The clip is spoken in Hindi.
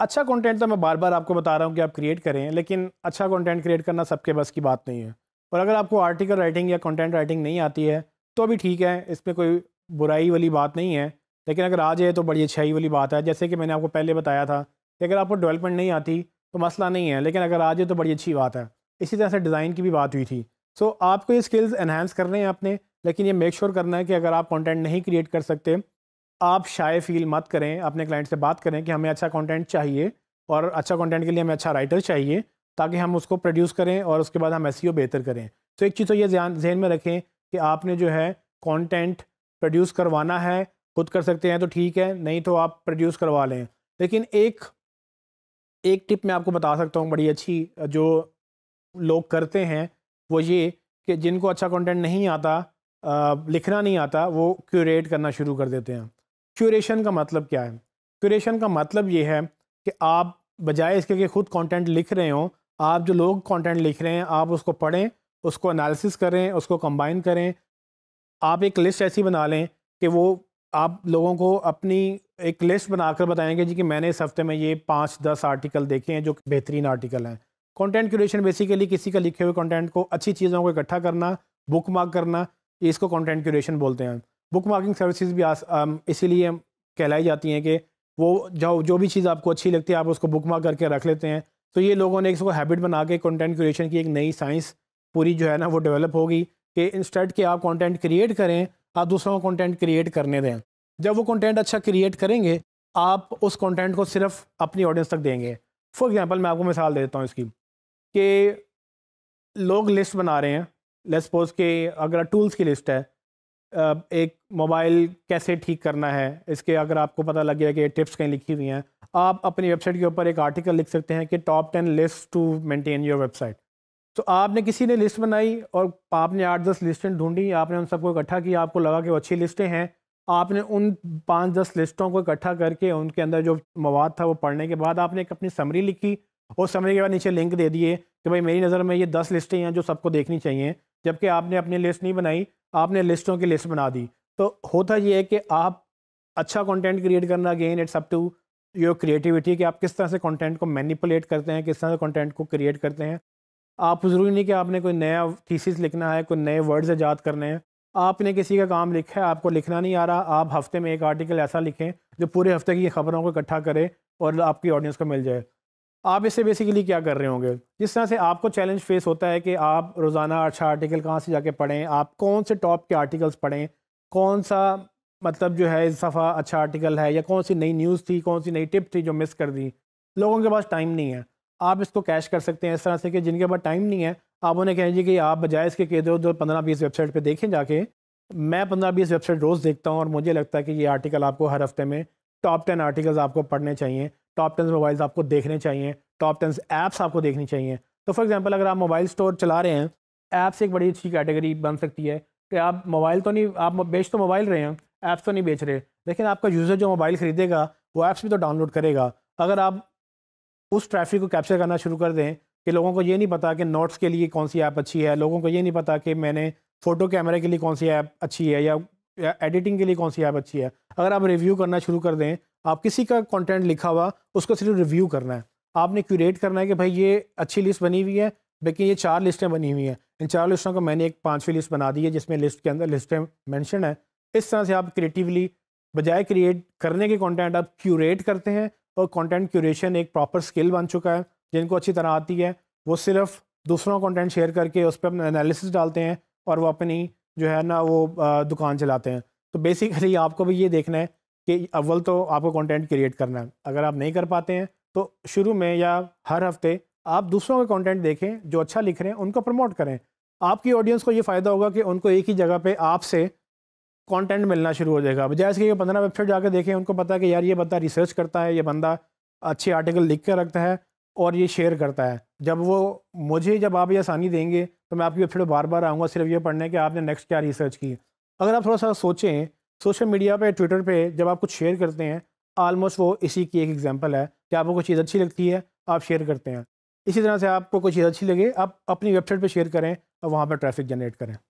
अच्छा कंटेंट तो मैं बार बार आपको बता रहा हूँ कि आप क्रिएट करें लेकिन अच्छा कंटेंट क्रिएट करना सबके बस की बात नहीं है और अगर आपको आर्टिकल राइटिंग या कंटेंट राइटिंग नहीं आती है तो भी ठीक है इसमें कोई बुराई वाली बात नहीं है लेकिन अगर आ जाए तो बड़ी अच्छाई वाली बात है जैसे कि मैंने आपको पहले बताया था कि अगर आपको डेवलपमेंट नहीं आती तो मसला नहीं है लेकिन अगर आ जाए तो बड़ी अच्छी बात है इसी तरह से डिज़ाइन की भी बात हुई थी सो आपको ये स्किल्स इन्हेंस करने हैं आपने लेकिन ये मेक श्योर करना है कि अगर आप कॉन्टेंट नहीं क्रिएट कर सकते आप शाय फील मत करें अपने क्लाइंट से बात करें कि हमें अच्छा कंटेंट चाहिए और अच्छा कंटेंट के लिए हमें अच्छा राइटर चाहिए ताकि हम उसको प्रोड्यूस करें और उसके बाद हम एस e बेहतर करें तो एक चीज़ तो ये ध्यान जहन में रखें कि आपने जो है कॉन्टेंट प्रोड्यूस करवाना है खुद कर सकते हैं तो ठीक है नहीं तो आप प्रोड्यूस करवा लें लेकिन एक एक टिप मैं आपको बता सकता हूँ बड़ी अच्छी जो लोग करते हैं वो ये कि जिनको अच्छा कंटेंट नहीं आता आ, लिखना नहीं आता वो क्यूरेट करना शुरू कर देते हैं क्यूरेशन का मतलब क्या है क्यूरेशन का मतलब ये है कि आप बजाय इसके कि खुद कंटेंट लिख रहे हो आप जो लोग कंटेंट लिख रहे हैं आप उसको पढ़ें उसको एनालिसिस करें उसको कंबाइन करें आप एक लिस्ट ऐसी बना लें कि वो आप लोगों को अपनी एक लिस्ट बनाकर बताएंगे जी कि मैंने इस हफ्ते में ये पाँच दस आर्टिकल देखे हैं जो बेहतरीन आर्टिकल हैं कंटेंट क्यूरेशन बेसिकली किसी का लिखे हुए कंटेंट को अच्छी चीज़ों को इकट्ठा करना बुक मार्क करना इसको कंटेंट क्यूरेशन बोलते हैं बुक मार्किंग सर्विसज भी इसीलिए कहलाई जाती हैं कि वो जो जो भी चीज़ आपको अच्छी लगती है आप उसको बुक मार्क करके रख लेते हैं तो ये लोगों ने इसको हैबिट बना के कंटेंट क्रिएशन की एक नई साइंस पूरी जो है ना वो डेवलप होगी कि इंस्टेंट के आप कंटेंट क्रिएट करें आप दूसरों को कंटेंट क्रिएट करने दें जब वो कंटेंट अच्छा क्रिएट करेंगे आप उस कंटेंट को सिर्फ अपनी ऑडियंस तक देंगे फॉर एग्ज़ाम्पल मैं आपको मिसाल दे देता हूँ इसकी कि लोग लिस्ट बना रहे हैं लेट्स सपोज के अगर टूल्स की लिस्ट है एक मोबाइल कैसे ठीक करना है इसके अगर आपको पता लग गया कि टिप्स कहीं लिखी हुई हैं आप अपनी वेबसाइट के ऊपर एक आर्टिकल लिख सकते हैं कि top ten list to maintain your website तो आपने किसी ने लिस्ट बनाई और आपने आठ दस लिस्टें ढूंढी आपने उन सबको इकट्ठा किया आपको लगा कि वो अच्छी लिस्टें हैं आपने उन पाँच दस लिस्टों को इकट्ठा करके उनके अंदर जो मवाद था वो पढ़ने के बाद आपने एक अपनी समरी लिखी और समरी के बाद नीचे लिंक दे दिए कि भाई मेरी नज़र में ये दस लिस्टें हैं जो सबको देखनी चाहिए जबकि आपने अपनी लिस्ट नहीं बनाई आपने लिस्टों की लिस्ट बना दी तो होता ये है कि आप अच्छा कंटेंट क्रिएट करना again it's up to your creativity कि आप किस तरह से कंटेंट को मैनिपुलेट करते हैं किस तरह से कंटेंट को क्रिएट करते हैं आप ज़रूरी नहीं कि आपने कोई नया थीसिस लिखना है कोई नए वर्ड्स ईजाद करने हैं आपने किसी का काम लिखा है आपको लिखना नहीं आ रहा आप हफ्ते में एक आर्टिकल ऐसा लिखें जो पूरे हफ्ते की खबरों को इकट्ठा करें और आपकी ऑडियंस को मिल जाए आप इससे बेसिकली क्या कर रहे होंगे जिस तरह से आपको चैलेंज फेस होता है कि आप रोज़ाना अच्छा आर्टिकल कहाँ से जाके पढ़ें आप कौन से टॉप के आर्टिकल्स पढ़ें कौन सा मतलब जो है इस दफ़ा अच्छा आर्टिकल है या कौन सी नई न्यूज़ थी कौन सी नई टिप थी जो मिस कर दी लोगों के पास टाइम नहीं है आप इसको कैश कर सकते हैं इस तरह से कि जिनके पास टाइम नहीं है आप उन्हें कहें कि आप बजाय इसके कह दो जो पंद्रह बीस वेबसाइट पर देखें जाके मैं पंद्रह बीस वेबसाइट रोज़ देखता हूँ और मुझे लगता है कि ये आर्टिकल आपको हर हफ्ते में टॉप टेन आर्टिकल्स आपको पढ़ने चाहिए टॉप टेंस मोबाइल्स आपको देखने चाहिए टॉप टेंस ऐप्स आपको देखनी चाहिए तो फॉर एग्जांपल अगर आप मोबाइल स्टोर चला रहे हैं ऐप्स एक बड़ी अच्छी कैटेगरी बन सकती है कि आप मोबाइल तो नहीं आप बेच तो मोबाइल रहे हैं ऐप्स तो नहीं बेच रहे लेकिन आपका यूज़र जो मोबाइल ख़रीदेगा वो ऐप्स भी तो डाउनलोड करेगा अगर आप उस ट्रैफिक को कैप्चर करना शुरू कर दें कि लोगों को ये नहीं पता कि नोट्स के लिए कौन सी ऐप अच्छी है लोगों को ये नहीं पता कि मैंने फ़ोटो कैमरे के लिए कौन सी ऐप अच्छी है या एडिटिंग के लिए कौन सी ऐप अच्छी है अगर आप रिव्यू करना शुरू कर दें आप किसी का कंटेंट लिखा हुआ उसको सिर्फ रिव्यू करना है आपने क्यूरेट करना है कि भाई ये अच्छी लिस्ट बनी हुई है लेकिन ये चार लिस्टें बनी हुई हैं इन चार लिस्टों को मैंने एक पाँचवीं लिस्ट बना दी है जिसमें लिस्ट के अंदर लिस्टें मैंशन है इस तरह से आप क्रिएटिवली बजाय क्रिएट करने के कॉन्टेंट आप क्यूरेट करते हैं और कॉन्टेंट क्यूरेशन एक प्रॉपर स्किल बन चुका है जिनको अच्छी तरह आती है वो सिर्फ दूसरों कंटेंट शेयर करके उस पर अपना एनालिसिस डालते हैं और वो अपनी जो है ना वो दुकान चलाते हैं तो बेसिकली आपको भी ये देखना है कि अव्वल तो आपको कंटेंट क्रिएट करना है अगर आप नहीं कर पाते हैं तो शुरू में या हर हफ्ते आप दूसरों के कंटेंट देखें जो अच्छा लिख रहे हैं उनको प्रमोट करें आपकी ऑडियंस को ये फ़ायदा होगा कि उनको एक ही जगह पे आपसे कंटेंट मिलना शुरू हो जाएगा बजाय इसके पंद्रह वेबसाइट जाकर देखें उनको पता है कि यार ये बंदा रिसर्च करता है ये बंदा अच्छे आर्टिकल लिख कर रखता है और ये शेयर करता है जब वो मुझे जब आप ये आसानी देंगे तो मैं आपकी वेबसाइट बार बार आऊँगा सिर्फ ये पढ़ने कि आपने नेक्स्ट क्या रिसर्च की अगर आप थोड़ा सा सोचें सोशल मीडिया पे ट्विटर पे जब आप कुछ शेयर करते हैं आलमोस्ट वो इसी की एक एग्जांपल है कि आपको कोई चीज़ अच्छी लगती है आप शेयर करते हैं इसी तरह से आपको कोई चीज़ अच्छी लगे आप अपनी वेबसाइट पे शेयर करें और वहाँ पर ट्रैफिक जनरेट करें